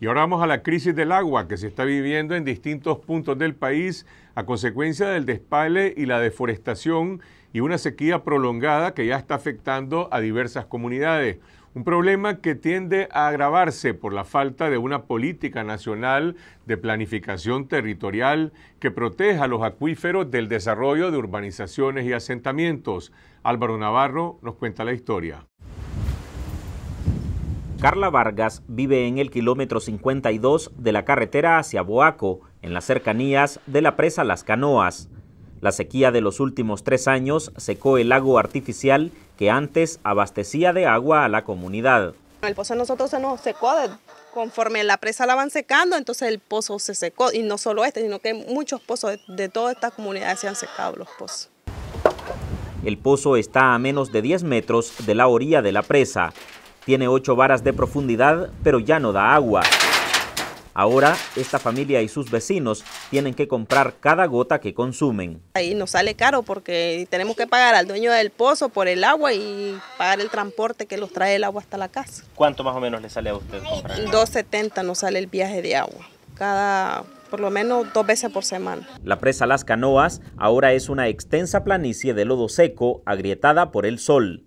Y ahora vamos a la crisis del agua que se está viviendo en distintos puntos del país a consecuencia del despale y la deforestación y una sequía prolongada que ya está afectando a diversas comunidades un problema que tiende a agravarse por la falta de una política nacional de planificación territorial que proteja los acuíferos del desarrollo de urbanizaciones y asentamientos. Álvaro Navarro nos cuenta la historia. Carla Vargas vive en el kilómetro 52 de la carretera hacia Boaco, en las cercanías de la presa Las Canoas. La sequía de los últimos tres años secó el lago artificial que antes abastecía de agua a la comunidad. El pozo nosotros se nos secó, conforme la presa la van secando, entonces el pozo se secó, y no solo este, sino que muchos pozos de, toda esta comunidad se han secado los pozos. El pozo está a menos de 10 metros de la orilla de la presa. Tiene 8 varas de profundidad, pero ya no da agua. Ahora, esta familia y sus vecinos tienen que comprar cada gota que consumen. Ahí nos sale caro porque tenemos que pagar al dueño del pozo por el agua y pagar el transporte que los trae el agua hasta la casa. ¿Cuánto más o menos le sale a usted comprar? 2.70 nos sale el viaje de agua. Cada por lo menos dos veces por semana. La presa Las Canoas ahora es una extensa planicie de lodo seco agrietada por el sol.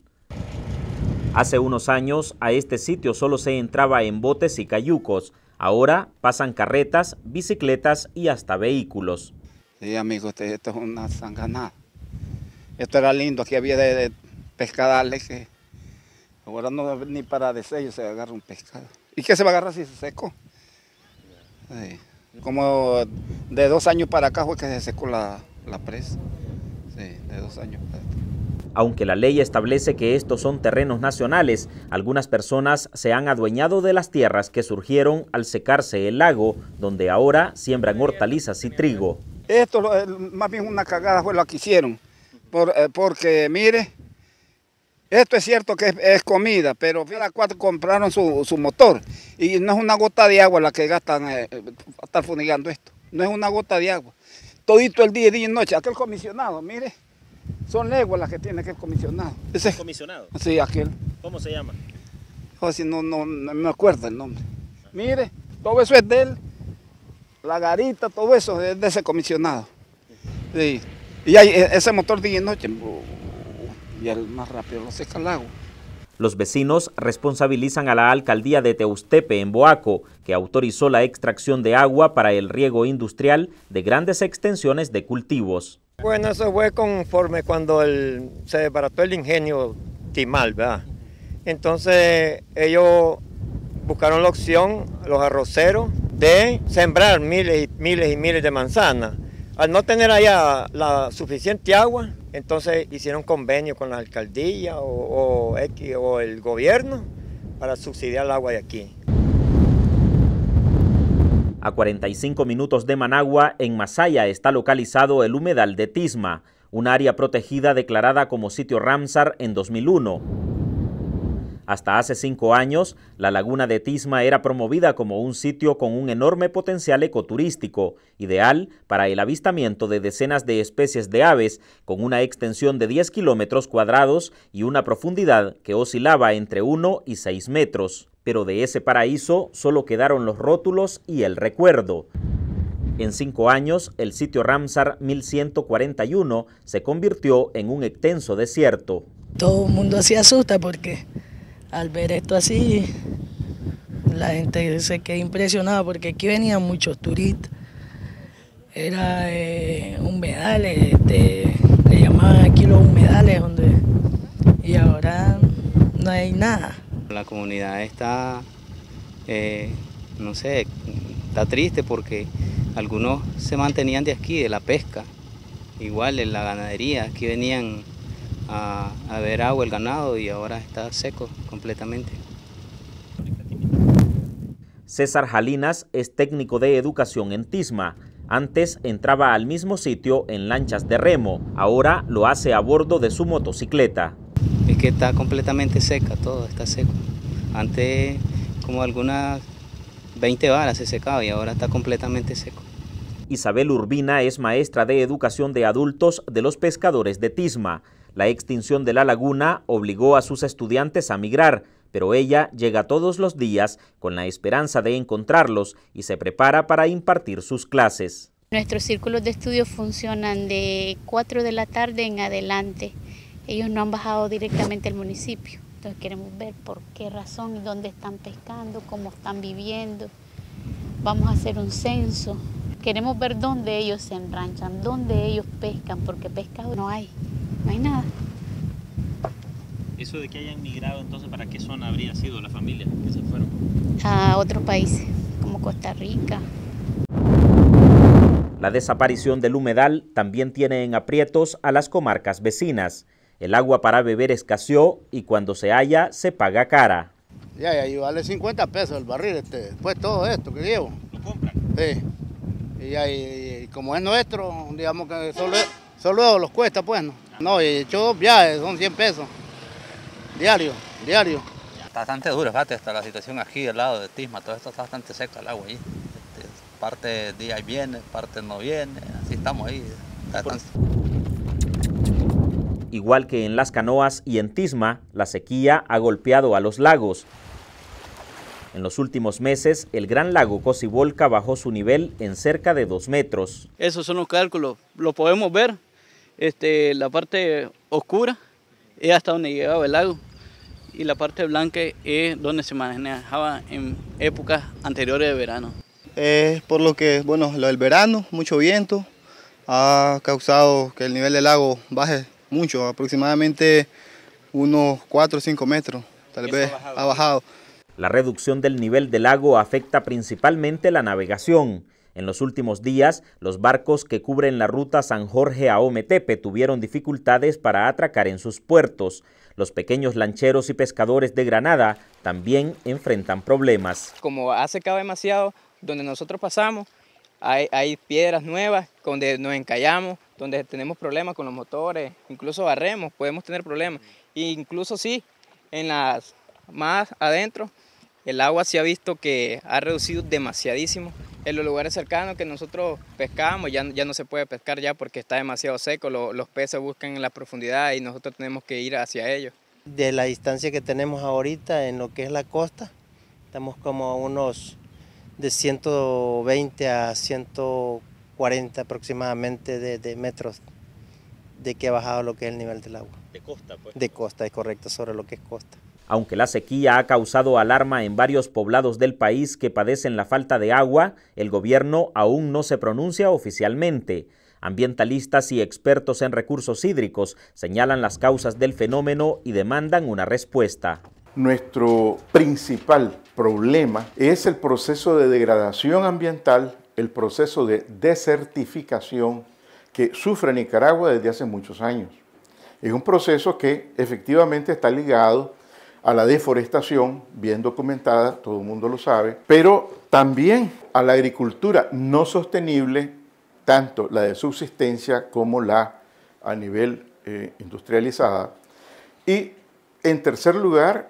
Hace unos años a este sitio solo se entraba en botes y cayucos, Ahora pasan carretas, bicicletas y hasta vehículos. Sí, amigo, este, esto es una sanganada. Esto era lindo, aquí había de, pescadales que ahora no ni para desello se agarra un pescado. ¿Y qué se va a agarrar si se secó? Sí. Como de dos años para acá fue que se secó la, la presa. Sí, de dos años para acá. Aunque la ley establece que estos son terrenos nacionales, algunas personas se han adueñado de las tierras que surgieron al secarse el lago, donde ahora siembran hortalizas y trigo. Esto es eh, más bien una cagada fue lo que hicieron, eh, porque mire, esto es cierto que es, comida, pero las cuatro compraron su, motor y no es una gota de agua la que gastan para eh, estar funigando esto, no es una gota de agua. Todito el día, día y noche, aquel comisionado, mire, son leguas las que tiene que comisionado. ¿Ese? ¿Comisionado? Sí, aquel. ¿Cómo se llama? no, no, me acuerdo el nombre. Mire, todo eso es de él. La garita, todo eso es de ese comisionado. Y e, ese motor día y noche. Y el más rápido lo seca el agua. Los vecinos responsabilizan a la alcaldía de Teustepe, en Boaco, que autorizó la extracción de agua para el riego industrial de grandes extensiones de cultivos. Bueno, eso fue conforme cuando se desbarató el ingenio Timal, ¿verdad? Entonces ellos buscaron la opción, los arroceros, de sembrar miles y miles y miles de manzanas. Al no tener allá la suficiente agua, entonces hicieron convenio con la alcaldía o el gobierno para subsidiar el agua de aquí. A 45 minutos de Managua, en Masaya, está localizado el humedal de Tisma, un área protegida declarada como sitio Ramsar en 2001. Hasta hace cinco años, la laguna de Tisma era promovida como un sitio con un enorme potencial ecoturístico, ideal para el avistamiento de decenas de especies de aves, con una extensión de 10 kilómetros cuadrados y una profundidad que oscilaba entre 1 y 6 metros pero de ese paraíso solo quedaron los rótulos y el recuerdo. En cinco años, el sitio Ramsar 1141 se convirtió en un extenso desierto. Todo el mundo se asusta porque al ver esto así, la gente se queda impresionada porque aquí venían muchos turistas. Era eh, humedales, este, le llamaban aquí los humedales, donde, y ahora no hay nada. La comunidad está, eh, no sé, está triste porque algunos se mantenían de aquí, de la pesca, igual en la ganadería, aquí venían a, a ver agua el ganado y ahora está seco completamente. César Jalinas es técnico de educación en Tisma. Antes entraba al mismo sitio en lanchas de remo, ahora lo hace a bordo de su motocicleta que está completamente seca, todo está seco. Antes como algunas 20 varas se secaba y ahora está completamente seco. Isabel Urbina es maestra de educación de adultos de los pescadores de Tisma. La extinción de la laguna obligó a sus estudiantes a migrar, pero ella llega todos los días con la esperanza de encontrarlos y se prepara para impartir sus clases. Nuestros círculos de estudio funcionan de 4 de la tarde en adelante ellos no han bajado directamente al municipio. Entonces queremos ver por qué razón y dónde están pescando, cómo están viviendo. Vamos a hacer un censo. Queremos ver dónde ellos se enranchan, dónde ellos pescan, porque pescado no hay, no hay nada. ¿Eso de que hayan migrado entonces para qué zona habría sido la familia que se fueron? A otros países, como Costa Rica, la desaparición del humedal también tiene en aprietos a las comarcas vecinas. El agua para beber escaseó y cuando se halla se paga cara. Ya, ya, vale 50 pesos el barril, este, pues todo esto que llevo. ¿Lo compran? Sí. Y, ahí, como es nuestro, digamos que solo, solo los cuesta, pues, ¿no? No, y hecho dos viajes, son 100 pesos. Diario, diario. Está bastante duro, fíjate, hasta la situación aquí al lado de Tisma, todo esto está bastante seco el agua ahí. Este, parte día viene, parte no viene, así estamos ahí. Está igual que en las canoas y en Tisma, la sequía ha golpeado a los lagos. En los últimos meses, el gran lago Cosibolca bajó su nivel en cerca de dos metros. Esos son los cálculos, lo podemos ver, este, la parte oscura es hasta donde llegaba el lago y la parte blanca es donde se manejaba en épocas anteriores de verano. Es por lo que, bueno, lo del verano, mucho viento, ha causado que el nivel del lago baje mucho, aproximadamente unos 4 o 5 metros, tal vez ha bajado. La reducción del nivel del lago afecta principalmente la navegación. En los últimos días, los barcos que cubren la ruta San Jorge a Ometepe tuvieron dificultades para atracar en sus puertos. Los pequeños lancheros y pescadores de Granada también enfrentan problemas. Como ha secado demasiado, donde nosotros pasamos, hay, hay piedras nuevas, donde nos encallamos, donde tenemos problemas con los motores, incluso barremos, podemos tener problemas. E incluso sí, en las más adentro, el agua se ha visto que ha reducido demasiadísimo. En los lugares cercanos que nosotros pescamos, ya, ya no se puede pescar ya porque está demasiado seco, los peces buscan en la profundidad y nosotros tenemos que ir hacia ellos. De la distancia que tenemos ahorita en lo que es la costa, estamos como a unos de 120 a 140 40 aproximadamente de, metros de que ha bajado lo que es el nivel del agua. De costa, pues. De costa, es correcto, sobre lo que es costa. Aunque la sequía ha causado alarma en varios poblados del país que padecen la falta de agua, el gobierno aún no se pronuncia oficialmente. Ambientalistas y expertos en recursos hídricos señalan las causas del fenómeno y demandan una respuesta. Nuestro principal problema es el proceso de degradación ambiental el proceso de desertificación que sufre Nicaragua desde hace muchos años. Es un proceso que efectivamente está ligado a la deforestación, bien documentada, todo el mundo lo sabe, pero también a la agricultura no sostenible, tanto la de subsistencia como la a nivel eh, industrializada. Y en tercer lugar,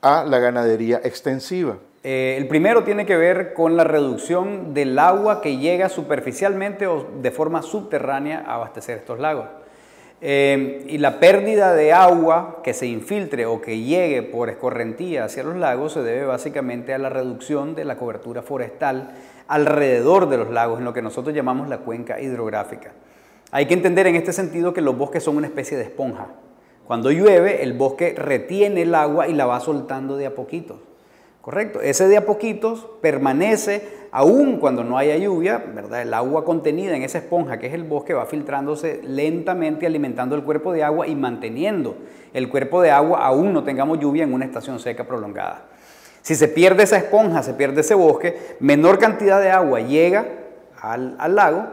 a la ganadería extensiva. Eh, el primero tiene que ver con la reducción del agua que llega superficialmente o de forma subterránea a abastecer estos lagos. Eh, y la pérdida de agua que se infiltre o que llegue por escorrentía hacia los lagos se debe básicamente a la reducción de la cobertura forestal alrededor de los lagos, en lo que nosotros llamamos la cuenca hidrográfica. Hay que entender en este sentido que los bosques son una especie de esponja. Cuando llueve, el bosque retiene el agua y la va soltando de a poquito. Correcto, ese de a poquitos permanece aún cuando no haya lluvia, ¿verdad? El agua contenida en esa esponja que es el bosque va filtrándose lentamente alimentando el cuerpo de agua y manteniendo el cuerpo de agua aún no tengamos lluvia en una estación seca prolongada. Si se pierde esa esponja, se pierde ese bosque, menor cantidad de agua llega al, al lago,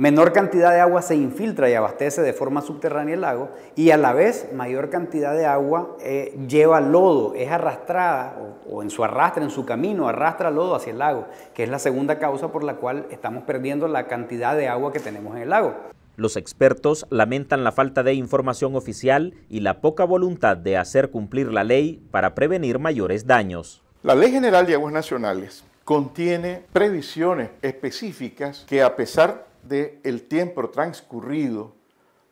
Menor cantidad de agua se infiltra y abastece de forma subterránea el lago y a la vez mayor cantidad de agua eh, lleva lodo, es arrastrada o, en su arrastre, en su camino, arrastra lodo hacia el lago, que es la segunda causa por la cual estamos perdiendo la cantidad de agua que tenemos en el lago. Los expertos lamentan la falta de información oficial y la poca voluntad de hacer cumplir la ley para prevenir mayores daños. La Ley General de Aguas Nacionales contiene previsiones específicas que a pesar del tiempo transcurrido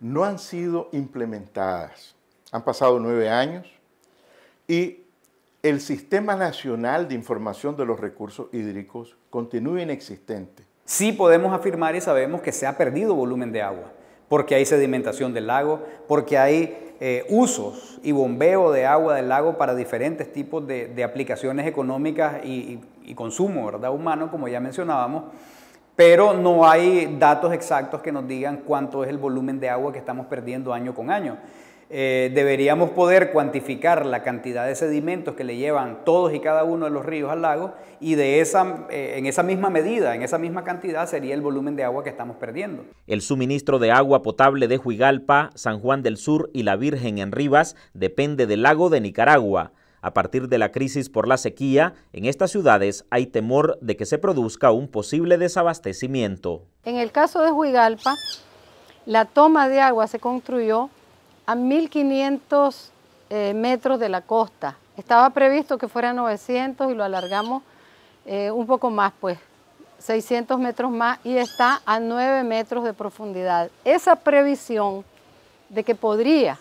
no han sido implementadas. Han pasado nueve años y el Sistema Nacional de Información de los Recursos Hídricos continúa inexistente. Sí podemos afirmar y sabemos que se ha perdido volumen de agua, porque hay sedimentación del lago, porque hay eh, usos y bombeo de agua del lago para diferentes tipos de, aplicaciones económicas y, y consumo ¿verdad? humano, como ya mencionábamos pero no hay datos exactos que nos digan cuánto es el volumen de agua que estamos perdiendo año con año. Eh, deberíamos poder cuantificar la cantidad de sedimentos que le llevan todos y cada uno de los ríos al lago y de esa, eh, en esa misma medida, en esa misma cantidad sería el volumen de agua que estamos perdiendo. El suministro de agua potable de Juigalpa, San Juan del Sur y La Virgen en Rivas depende del lago de Nicaragua. A partir de la crisis por la sequía, en estas ciudades hay temor de que se produzca un posible desabastecimiento. En el caso de Huigalpa, la toma de agua se construyó a 1.500 eh, metros de la costa. Estaba previsto que fuera 900 y lo alargamos eh, un poco más, pues 600 metros más y está a 9 metros de profundidad. Esa previsión de que podría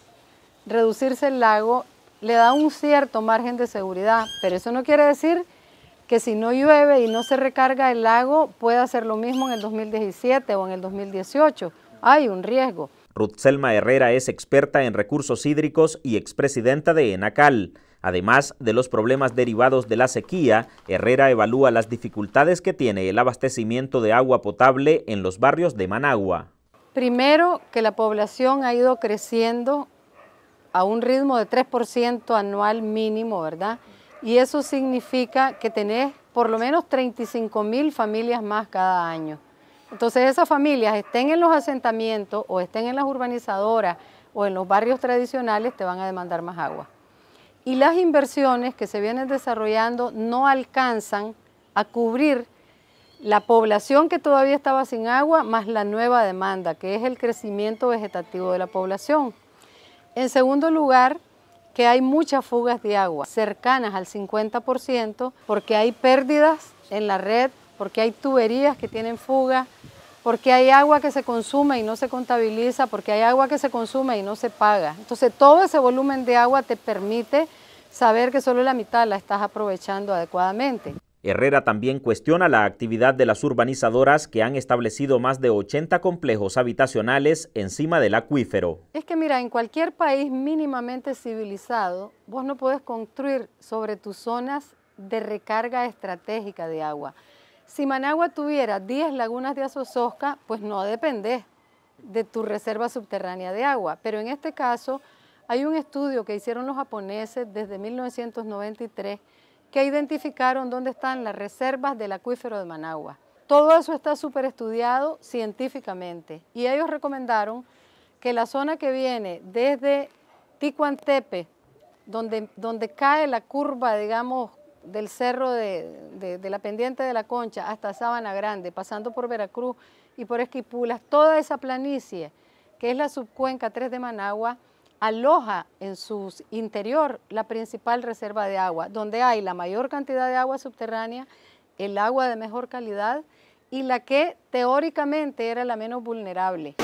reducirse el lago le da un cierto margen de seguridad, pero eso no quiere decir que si no llueve y no se recarga el lago, pueda hacer lo mismo en el 2017 o en el 2018. Hay un riesgo. Ruth Selma Herrera es experta en recursos hídricos y expresidenta de ENACAL. Además de los problemas derivados de la sequía, Herrera evalúa las dificultades que tiene el abastecimiento de agua potable en los barrios de Managua. Primero, que la población ha ido creciendo a un ritmo de 3% anual mínimo, ¿verdad? Y eso significa que tenés por lo menos 35.000 mil familias más cada año. Entonces esas familias estén en los asentamientos o estén en las urbanizadoras o en los barrios tradicionales te van a demandar más agua. Y las inversiones que se vienen desarrollando no alcanzan a cubrir la población que todavía estaba sin agua más la nueva demanda, que es el crecimiento vegetativo de la población. En segundo lugar, que hay muchas fugas de agua, cercanas al 50%, porque hay pérdidas en la red, porque hay tuberías que tienen fuga, porque hay agua que se consume y no se contabiliza, porque hay agua que se consume y no se paga. Entonces todo ese volumen de agua te permite saber que solo la mitad la estás aprovechando adecuadamente. Herrera también cuestiona la actividad de las urbanizadoras que han establecido más de 80 complejos habitacionales encima del acuífero. Es que mira, en cualquier país mínimamente civilizado, vos no podés construir sobre tus zonas de recarga estratégica de agua. Si Managua tuviera 10 lagunas de Azososca, pues no dependés de tu reserva subterránea de agua. Pero en este caso, hay un estudio que hicieron los japoneses desde 1993 que identificaron dónde están las reservas del acuífero de Managua. Todo eso está súper estudiado científicamente y ellos recomendaron que la zona que viene desde Ticuantepe, donde, donde cae la curva, digamos, del cerro de, de, de, la pendiente de la Concha hasta Sabana Grande, pasando por Veracruz y por Esquipulas, toda esa planicie que es la subcuenca 3 de Managua, aloja en su interior la principal reserva de agua, donde hay la mayor cantidad de agua subterránea, el agua de mejor calidad y la que teóricamente era la menos vulnerable.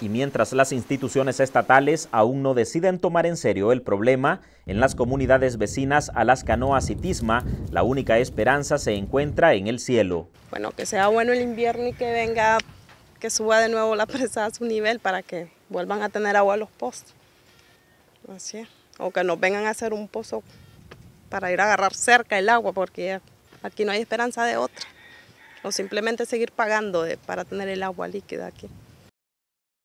Y mientras las instituciones estatales aún no deciden tomar en serio el problema, en las comunidades vecinas a las canoas y Tisma, la única esperanza se encuentra en el cielo. Bueno, que sea bueno el invierno y que venga, que suba de nuevo la presa a su nivel para que vuelvan a tener agua los postos. Así O que nos vengan a hacer un pozo para ir a agarrar cerca el agua, porque aquí no hay esperanza de otra. O simplemente seguir pagando para tener el agua líquida aquí.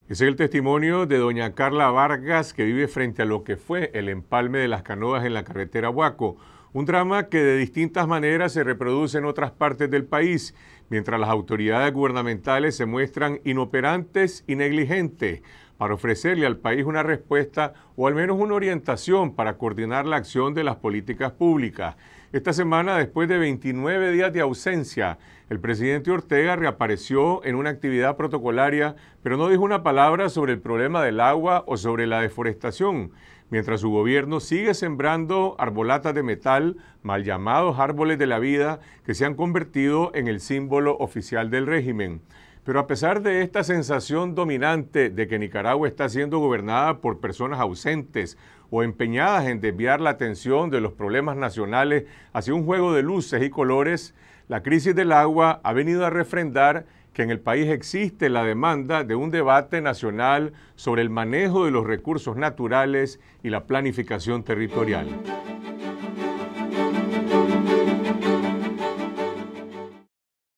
Ese es el testimonio de doña Carla Vargas, que vive frente a lo que fue el empalme de las canoas en la carretera Huaco un drama que de distintas maneras se reproduce en otras partes del país, mientras las autoridades gubernamentales se muestran inoperantes y negligentes para ofrecerle al país una respuesta o al menos una orientación para coordinar la acción de las políticas públicas. Esta semana, después de 29 días de ausencia, el presidente Ortega reapareció en una actividad protocolaria, pero no dijo una palabra sobre el problema del agua o sobre la deforestación mientras su gobierno sigue sembrando arbolatas de metal, mal llamados árboles de la vida, que se han convertido en el símbolo oficial del régimen. Pero a pesar de esta sensación dominante de que Nicaragua está siendo gobernada por personas ausentes o empeñadas en desviar la atención de los problemas nacionales hacia un juego de luces y colores, la crisis del agua ha venido a refrendar que en el país existe la demanda de un debate nacional sobre el manejo de los recursos naturales y la planificación territorial.